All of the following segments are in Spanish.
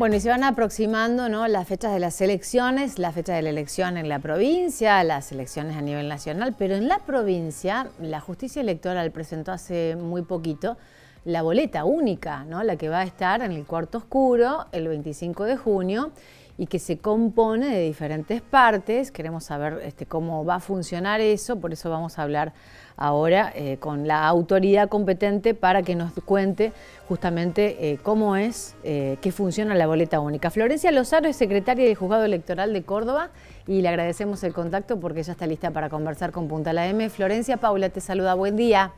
Bueno, y se van aproximando las fechas de las elecciones, la fecha de la elección en la provincia, las elecciones a nivel nacional, pero en la provincia la justicia electoral presentó hace muy poquito la boleta única, ¿no? la que va a estar en el cuarto oscuro el 25 de junio y que se compone de diferentes partes. Queremos saber este, cómo va a funcionar eso, por eso vamos a hablar ahora eh, con la autoridad competente para que nos cuente justamente eh, cómo es eh, que funciona la boleta única. Florencia Lozaro es secretaria del Juzgado Electoral de Córdoba y le agradecemos el contacto porque ya está lista para conversar con Punta la M. Florencia, Paula te saluda, buen día.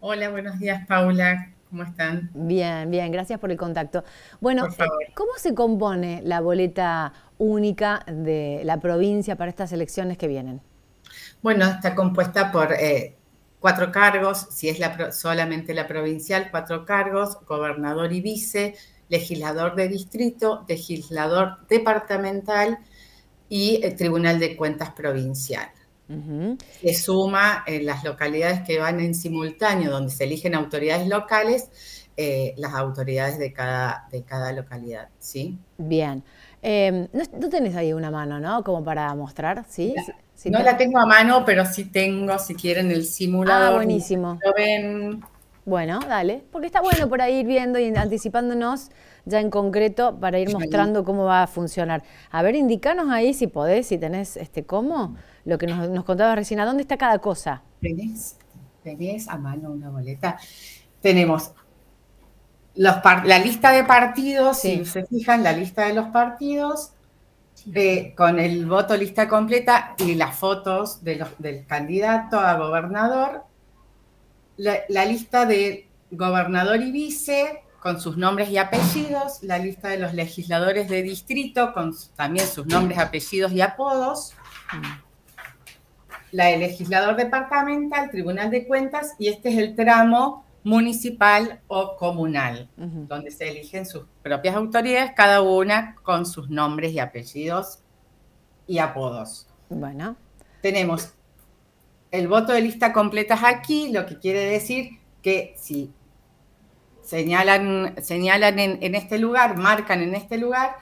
Hola, buenos días, Paula. ¿Cómo están? Bien, bien, gracias por el contacto. Bueno, eh, ¿cómo se compone la boleta única de la provincia para estas elecciones que vienen? Bueno, está compuesta por eh, cuatro cargos, si es la, solamente la provincial, cuatro cargos, gobernador y vice, legislador de distrito, legislador departamental y el eh, Tribunal de Cuentas Provincial que Se suma en eh, las localidades que van en simultáneo, donde se eligen autoridades locales, eh, las autoridades de cada, de cada localidad, ¿sí? Bien. Eh, no, tenés ahí una mano, ¿no? Como para mostrar, ¿sí? no la tengo a mano, pero sí tengo, si quieren, el simulador. Ah, buenísimo. Lo ven. Bueno, dale, porque está bueno por ahí ir viendo y anticipándonos ya en concreto para ir mostrando cómo va a funcionar. A ver, indícanos ahí si podés, si tenés este cómo, lo que nos, nos contabas recién, ¿a dónde está cada cosa? Tenés, tenés a mano una boleta. Tenemos la lista de partidos, si se fijan, la lista de los partidos, eh, con el voto lista completa y las fotos de los, del candidato a gobernador la, lista de gobernador y vice, con sus nombres y apellidos, la lista de los legisladores de distrito, con también sus nombres, apellidos y apodos, la del legislador departamental, Tribunal de Cuentas, y este es el tramo municipal o comunal, donde se eligen sus propias autoridades, cada una con sus nombres y apellidos y apodos. Bueno. Tenemos el voto de lista completa es aquí, lo que quiere decir que si señalan, señalan en, este lugar, marcan en este lugar,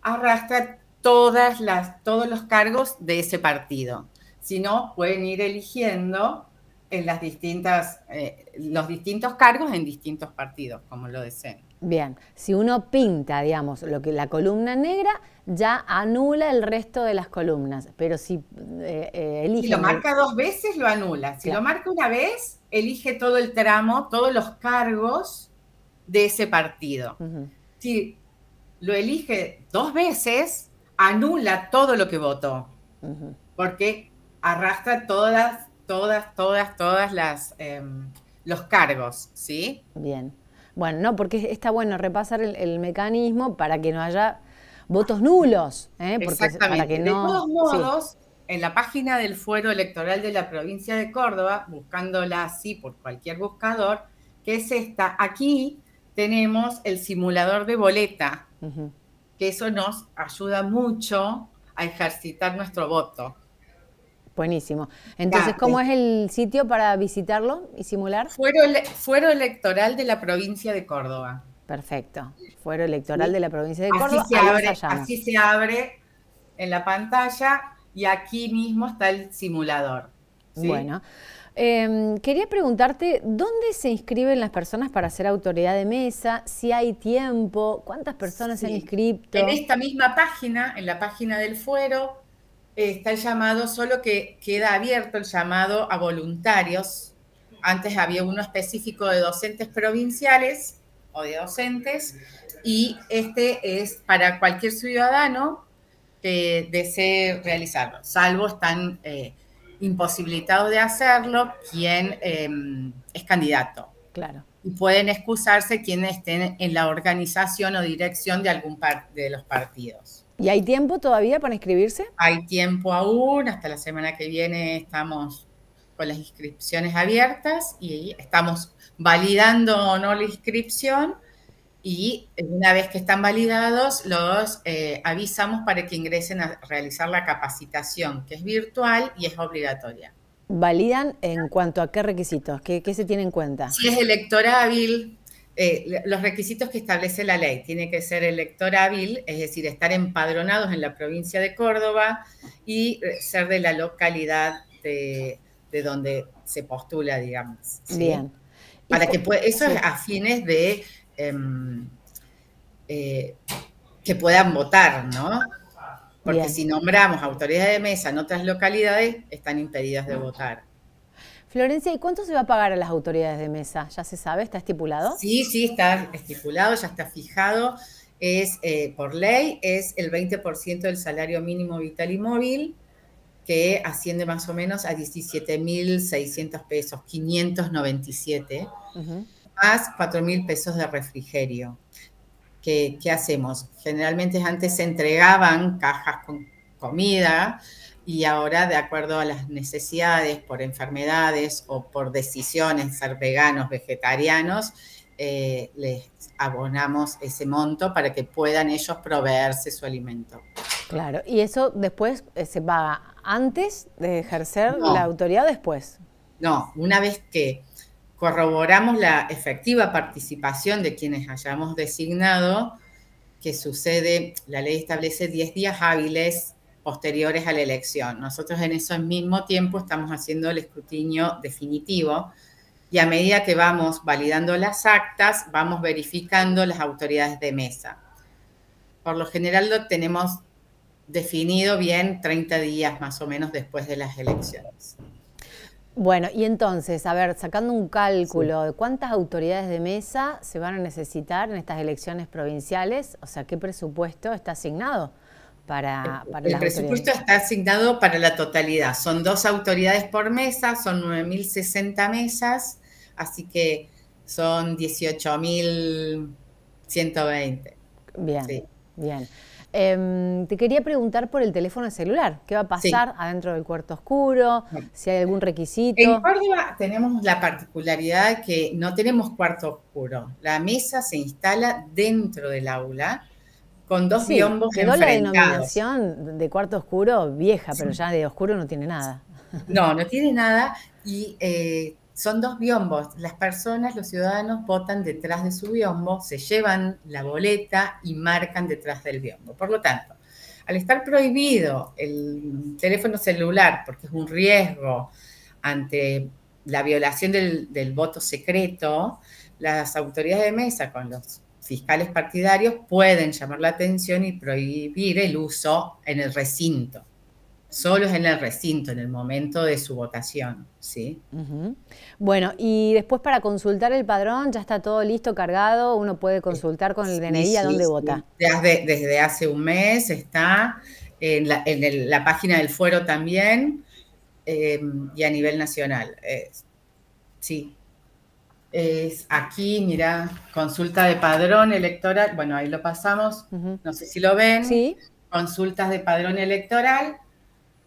arrastra todas las, todos los cargos de ese partido. Si no, pueden ir eligiendo en las distintas, eh, los distintos cargos en distintos partidos, como lo deseen. Bien, si uno pinta, digamos, lo que la columna negra ya anula el resto de las columnas, pero si eh, eh, elige... Si lo marca dos veces, lo anula. Si lo marca una vez, elige todo el tramo, todos los cargos de ese partido. Si lo elige dos veces, anula todo lo que votó, porque arrastra todas todas, todas, todas las em, los cargos, ¿sí? Bien. Bueno, no, porque está bueno repasar el, mecanismo para que no haya votos nulos, ¿eh? porque De todos modos, en la página del Fuero Electoral de la provincia de Córdoba, buscándola así por cualquier buscador, que es esta, aquí tenemos el simulador de boleta, que eso nos ayuda mucho a ejercitar nuestro voto. Buenísimo. Entonces, ¿cómo es el sitio para visitarlo y simular? Fuero, electoral de la provincia de Córdoba. Perfecto. Fuero electoral de la provincia de Córdoba. Así se, abre, en la pantalla y aquí mismo está el simulador. Bueno. Em, quería preguntarte, ¿dónde se inscriben las personas para ser autoridad de mesa? ¿Si hay tiempo? ¿Cuántas personas se han inscrito? En esta misma página, en la página del fuero, está el llamado, solo que queda abierto el llamado a voluntarios. Antes había uno específico de docentes provinciales o de docentes, y este es para cualquier ciudadano que desee realizarlo, salvo están eh, imposibilitados de hacerlo quien em, es candidato. Claro. Y pueden excusarse quienes estén en la organización o dirección de algún de los partidos. ¿Y hay tiempo todavía para inscribirse? Hay tiempo aún, hasta la semana que viene estamos con las inscripciones abiertas y estamos validando o no la inscripción y una vez que están validados los eh, avisamos para que ingresen a realizar la capacitación que es virtual y es obligatoria. ¿Validan en cuanto a qué requisitos? ¿Qué, se tiene en cuenta? Si es hábil. Eh, los requisitos que establece la ley. Tiene que ser elector hábil, es decir, estar empadronados en la provincia de Córdoba y eh, ser de la localidad de, donde se postula, digamos. Bien. Para que eso es a fines de em, eh, que puedan votar, ¿no? Porque si nombramos autoridades de mesa en otras localidades, están impedidas de votar. Florencia, ¿y cuánto se va a pagar a las autoridades de mesa? ¿Ya se sabe? ¿Está estipulado? Sí, sí, está estipulado, ya está fijado. Es eh, por ley, es el 20% del salario mínimo vital y móvil, que asciende más o menos a 17.600 pesos, 597, más 4.000 pesos de refrigerio. ¿Qué, ¿Qué hacemos? Generalmente antes se entregaban cajas con comida, y ahora de acuerdo a las necesidades por enfermedades o por decisiones ser veganos, vegetarianos, eh, les abonamos ese monto para que puedan ellos proveerse su alimento. Claro, y eso después eh, se paga antes de ejercer la autoridad después. No, una vez que corroboramos la efectiva participación de quienes hayamos designado, que sucede, la ley establece 10 días hábiles posteriores a la elección. Nosotros en ese mismo tiempo estamos haciendo el escrutinio definitivo y a medida que vamos validando las actas, vamos verificando las autoridades de mesa. Por lo general lo tenemos definido bien 30 días más o menos después de las elecciones. Bueno, y entonces, a ver, sacando un cálculo de cuántas autoridades de mesa se van a necesitar en estas elecciones provinciales, o sea, ¿qué presupuesto está asignado? para, para El presupuesto está asignado para la totalidad. Son dos autoridades por mesa, son 9.060 mesas, así que son 18.120. Bien, bien. Em, te quería preguntar por el teléfono celular. ¿Qué va a pasar adentro del cuarto oscuro? Si hay algún requisito. En Córdoba tenemos la particularidad que no tenemos cuarto oscuro. La mesa se instala dentro del aula con dos biombos quedó la denominación de cuarto oscuro vieja, pero ya de oscuro no tiene nada. No, no tiene nada y eh, son dos biombos. Las personas, los ciudadanos votan detrás de su biombo, se llevan la boleta y marcan detrás del biombo. Por lo tanto, al estar prohibido el teléfono celular, porque es un riesgo ante la violación del voto secreto, las autoridades de mesa con los fiscales partidarios pueden llamar la atención y prohibir el uso en el recinto. Solo es en el recinto, en el momento de su votación, ¿sí? Bueno, y después para consultar el padrón, ya está todo listo, cargado, uno puede consultar con el DNI a dónde vota. Desde, hace un mes está en la, página del fuero también eh, y a nivel nacional. Eh, sí, es aquí, mira, consulta de padrón electoral. Bueno, ahí lo pasamos, no sé si lo ven. Sí. Consultas de padrón electoral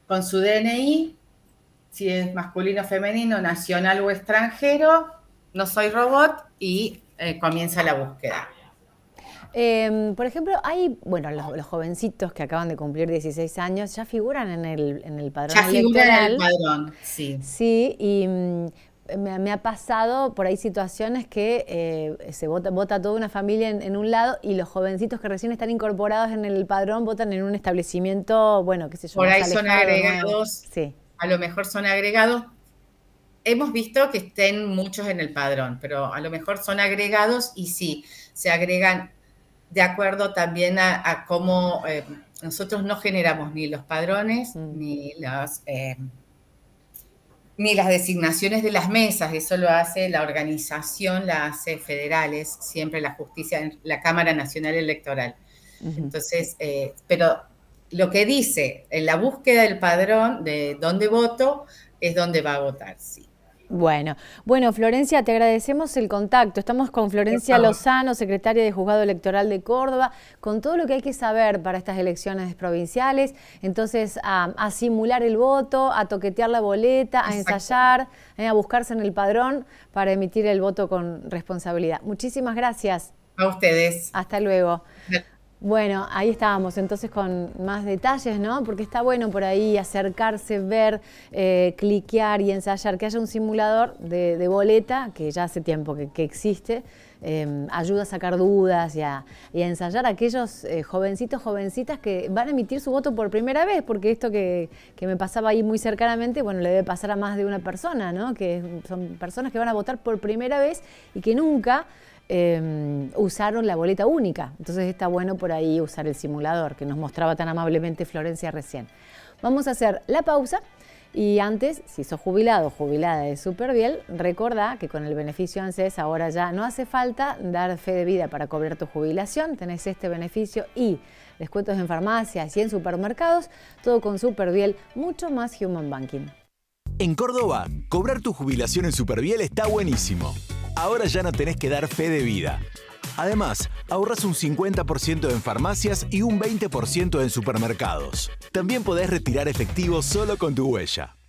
con su DNI, si es masculino, o femenino, nacional o extranjero. No soy robot y eh, comienza la búsqueda. Em, por ejemplo, hay, bueno, los, jovencitos que acaban de cumplir 16 años ya figuran en el, en el padrón electoral. Ya figuran en el padrón, sí. Sí, y mm, me, ha pasado por ahí situaciones que eh, se vota, vota, toda una familia en, un lado y los jovencitos que recién están incorporados en el padrón votan en un establecimiento, bueno, qué sé yo. Por ahí son agregados. Sí. A lo mejor son agregados. Hemos visto que estén muchos en el padrón, pero a lo mejor son agregados y sí, se agregan de acuerdo también a, cómo eh, nosotros no generamos ni los padrones mm. ni los... Eh, ni las designaciones de las mesas, eso lo hace la organización, la hace federales, siempre la justicia, la Cámara Nacional Electoral. Entonces, eh, pero lo que dice en la búsqueda del padrón de dónde voto es dónde va a votar, sí. Bueno, bueno, Florencia, te agradecemos el contacto. Estamos con Florencia Lozano, secretaria de Juzgado Electoral de Córdoba, con todo lo que hay que saber para estas elecciones provinciales. Entonces, a, simular el voto, a toquetear la boleta, a ensayar, eh, a buscarse en el padrón para emitir el voto con responsabilidad. Muchísimas gracias. A ustedes. Hasta luego. Bueno, ahí estábamos entonces con más detalles, ¿no? Porque está bueno por ahí acercarse, ver, eh, cliquear y ensayar, que haya un simulador de, boleta, que ya hace tiempo que, existe, em, ayuda a sacar dudas y a, ensayar a aquellos eh, jovencitos, jovencitas que van a emitir su voto por primera vez, porque esto que, que, me pasaba ahí muy cercanamente, bueno, le debe pasar a más de una persona, ¿no? Que son personas que van a votar por primera vez y que nunca Em, usaron la boleta única. Entonces está bueno por ahí usar el simulador que nos mostraba tan amablemente Florencia recién. Vamos a hacer la pausa y antes, si sos jubilado o jubilada de Superviel, recordá que con el beneficio ANSES ahora ya no hace falta dar fe de vida para cobrar tu jubilación. Tenés este beneficio y descuentos en farmacias y en supermercados, todo con Superviel, mucho más Human Banking. En Córdoba, cobrar tu jubilación en Superviel está buenísimo ahora ya no tenés que dar fe de vida. Además, ahorras un 50% en farmacias y un 20% en supermercados. También podés retirar efectivo solo con tu huella.